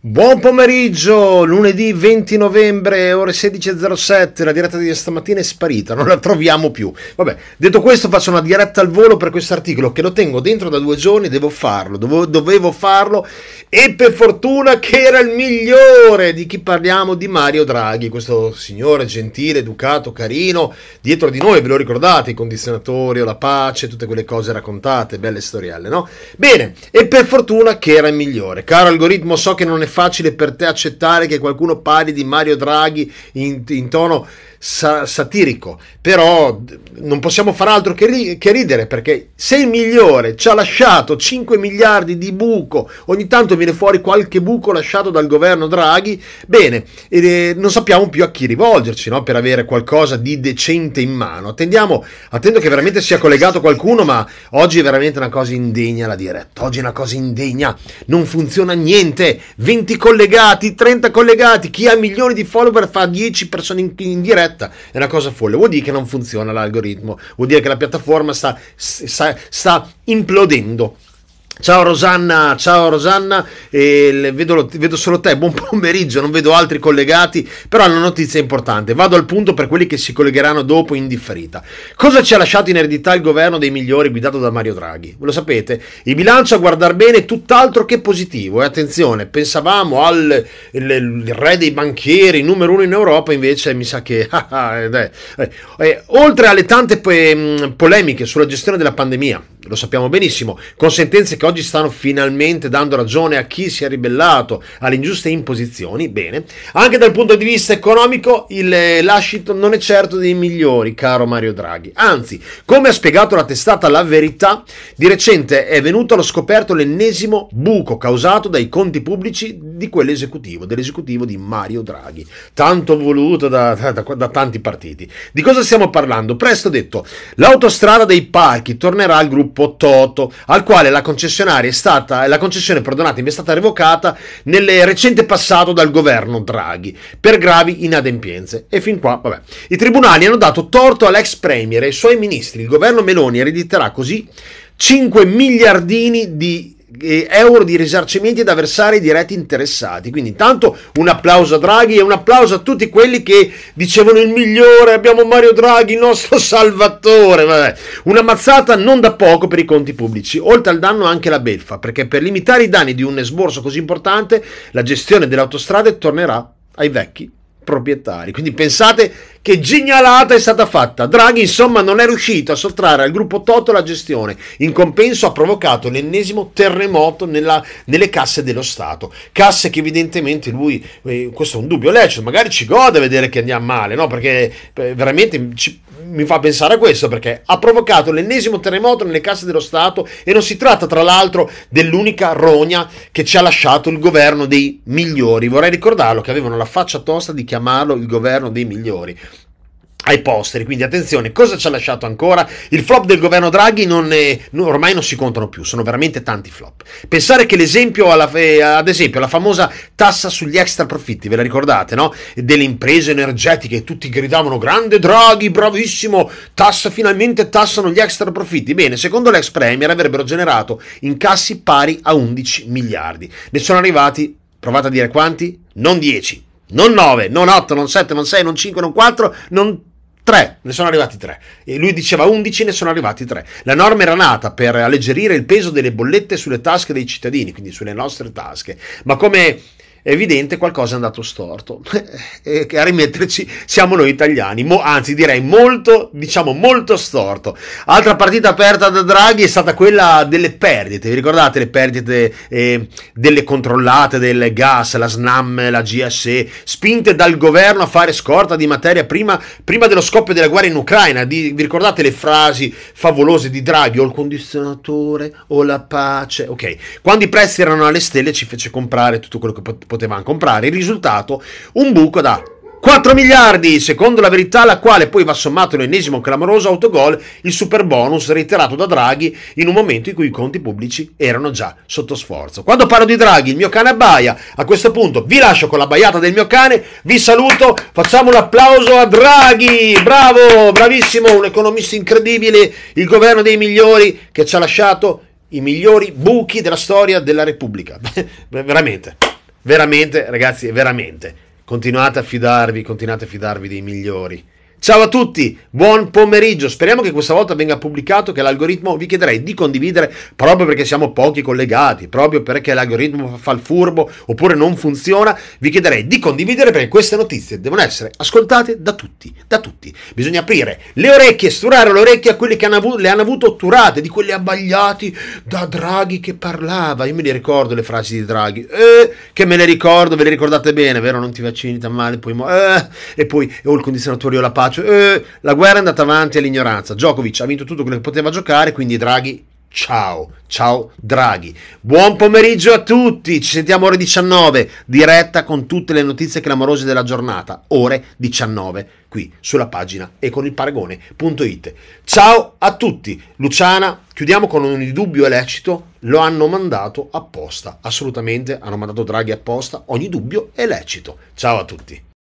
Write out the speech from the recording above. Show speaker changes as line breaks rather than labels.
Buon pomeriggio, lunedì 20 novembre, ore 16.07, la diretta di stamattina è sparita, non la troviamo più. Vabbè, detto questo faccio una diretta al volo per questo articolo che lo tengo dentro da due giorni, devo farlo, dovevo, dovevo farlo e per fortuna che era il migliore di chi parliamo di Mario Draghi, questo signore gentile, educato, carino, dietro di noi, ve lo ricordate, i condizionatori, la pace, tutte quelle cose raccontate, belle storielle, no? Bene, e per fortuna che era il migliore. Caro algoritmo, so che non è facile per te accettare che qualcuno parli di Mario Draghi in, in tono sa- satirico, però non possiamo far altro che, ri- che, ridere perché se il migliore ci ha lasciato 5 miliardi di buco, ogni tanto viene fuori qualche buco lasciato dal governo Draghi, bene, eh, non sappiamo più a chi rivolgerci no? per avere qualcosa di decente in mano. Attendiamo, attendo che veramente sia collegato qualcuno, ma oggi è veramente una cosa indegna la diretta, oggi è una cosa indegna, non funziona niente. 20 20 collegati, 30 collegati, chi ha milioni di follower fa 10 persone in, in diretta, è una cosa folle, vuol dire che non funziona l'algoritmo, vuol dire che la piattaforma sta, sta, sta implodendo. Ciao Rosanna, ciao Rosanna, eh, vedo, vedo, solo te, buon pomeriggio, non vedo altri collegati, però è una notizia importante, vado al punto per quelli che si collegheranno dopo in differita. Cosa ci ha lasciato in eredità il governo dei migliori guidato da Mario Draghi? lo sapete, il bilancio a guardar bene è tutt'altro che positivo e eh. attenzione, pensavamo al il, il re dei banchieri, numero uno in Europa, invece mi sa che... Ah, ah, eh, eh, eh, oltre alle tante po- polemiche sulla gestione della pandemia, lo sappiamo benissimo, con sentenze che oggi stanno finalmente dando ragione a chi si è ribellato alle ingiuste imposizioni, bene, anche dal punto di vista economico il eh, lascito non è certo dei migliori, caro Mario Draghi. Anzi, come ha spiegato la testata La Verità, di recente è venuto allo scoperto l'ennesimo buco causato dai conti pubblici di quell'esecutivo, dell'esecutivo di Mario Draghi, tanto voluto da, da, da, tanti partiti. Di cosa stiamo parlando? Presto detto, l'autostrada dei parchi tornerà al gruppo gruppo Toto, al quale la concessionaria è stata, la concessione perdonatemi, è stata revocata nel recente passato dal governo Draghi per gravi inadempienze. E fin qua, vabbè. I tribunali hanno dato torto all'ex premier e ai suoi ministri. Il governo Meloni erediterà così 5 miliardini di euro di risarcimenti da versare ai diretti interessati. Quindi intanto un applauso a Draghi e un applauso a tutti quelli che dicevano il migliore, abbiamo Mario Draghi, il nostro salvatore. Vabbè. Una mazzata non da poco per i conti pubblici, oltre al danno anche la beffa, perché per limitare i danni di un esborso così importante la gestione delle autostrade tornerà ai vecchi proprietari. Quindi pensate che gignalata è stata fatta. Draghi, insomma, non è riuscito a sottrarre al gruppo Toto la gestione. In compenso ha provocato l'ennesimo terremoto nella, nelle casse dello Stato. Casse che evidentemente lui, eh, questo è un dubbio lecito, magari ci gode vedere che andiamo male, no? Perché eh, veramente ci mi fa pensare a questo perché ha provocato l'ennesimo terremoto nelle casse dello Stato e non si tratta tra l'altro dell'unica rogna che ci ha lasciato il governo dei migliori. Vorrei ricordarlo che avevano la faccia tosta di chiamarlo il governo dei migliori ai posteri, quindi attenzione, cosa ci ha lasciato ancora? Il flop del governo Draghi non è, ormai non si contano più, sono veramente tanti flop. Pensare che l'esempio, alla, eh, ad esempio, la famosa tassa sugli extra profitti, ve la ricordate, no? Delle imprese energetiche, tutti gridavano grande Draghi, bravissimo, tassa finalmente tassano gli extra profitti. Bene, secondo l'ex Premier avrebbero generato incassi pari a 11 miliardi. Ne sono arrivati, provate a dire quanti? Non 10, non 9, non 8, non 7, non 6, non 5, non 4, non Tre, ne sono arrivati tre. E lui diceva 11, ne sono arrivati tre. La norma era nata per alleggerire il peso delle bollette sulle tasche dei cittadini, quindi sulle nostre tasche. Ma come è evidente qualcosa è andato storto. e a rimetterci siamo noi italiani, Mo, anzi direi molto, diciamo molto storto. Altra partita aperta da Draghi è stata quella delle perdite, vi ricordate le perdite eh, delle controllate del gas, la SNAM, la GSE, spinte dal governo a fare scorta di materia prima, prima dello scoppio della guerra in Ucraina. Di, vi ricordate le frasi favolose di Draghi, o il condizionatore o la pace? Ok, quando i prezzi erano alle stelle ci fece comprare tutto quello che potevamo potevano comprare. Il risultato, un buco da 4 miliardi, secondo la verità, alla quale poi va sommato l'ennesimo clamoroso autogol, il super bonus reiterato da Draghi in un momento in cui i conti pubblici erano già sotto sforzo. Quando parlo di Draghi, il mio cane abbaia. A questo punto vi lascio con la baiata del mio cane, vi saluto, facciamo un applauso a Draghi, bravo, bravissimo, un economista incredibile, il governo dei migliori che ci ha lasciato i migliori buchi della storia della Repubblica. Veramente veramente, ragazzi, veramente, continuate a fidarvi, continuate a fidarvi dei migliori. Ciao a tutti, buon pomeriggio. Speriamo che questa volta venga pubblicato che l'algoritmo vi chiederei di condividere proprio perché siamo pochi collegati, proprio perché l'algoritmo fa il furbo oppure non funziona, vi chiederei di condividere perché queste notizie devono essere ascoltate da tutti, da tutti. Bisogna aprire le orecchie, sturare le orecchie a quelli che hanno avuto, le hanno avuto otturate, di quelli abbagliati da Draghi che parlava. Io me le ricordo le frasi di Draghi. Eh, che me le ricordo, ve le ricordate bene, vero? Non ti vaccini, ti male, poi eh, e poi ho oh, il condizionatore o la palla faccio. Eh, la guerra è andata avanti all'ignoranza. Djokovic ha vinto tutto quello che poteva giocare, quindi Draghi, ciao, ciao Draghi. Buon pomeriggio a tutti, ci sentiamo ore 19, diretta con tutte le notizie clamorose della giornata, ore 19, qui sulla pagina e con il paragone.it. Ciao a tutti. Luciana, chiudiamo con un dubbio e lecito, lo hanno mandato apposta, assolutamente hanno mandato Draghi apposta, ogni dubbio è lecito. Ciao a tutti.